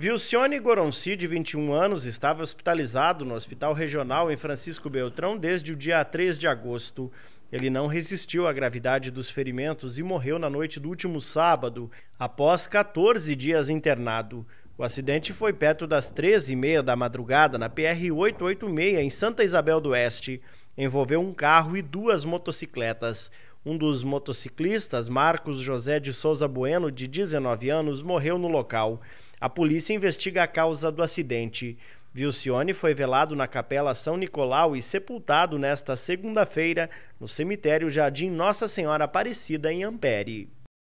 Vilcione Goronci, de 21 anos, estava hospitalizado no Hospital Regional em Francisco Beltrão desde o dia 3 de agosto. Ele não resistiu à gravidade dos ferimentos e morreu na noite do último sábado, após 14 dias internado. O acidente foi perto das 13h30 da madrugada na PR 886, em Santa Isabel do Oeste envolveu um carro e duas motocicletas. Um dos motociclistas, Marcos José de Souza Bueno, de 19 anos, morreu no local. A polícia investiga a causa do acidente. Vilcione foi velado na Capela São Nicolau e sepultado nesta segunda-feira no cemitério Jardim Nossa Senhora Aparecida, em Ampere.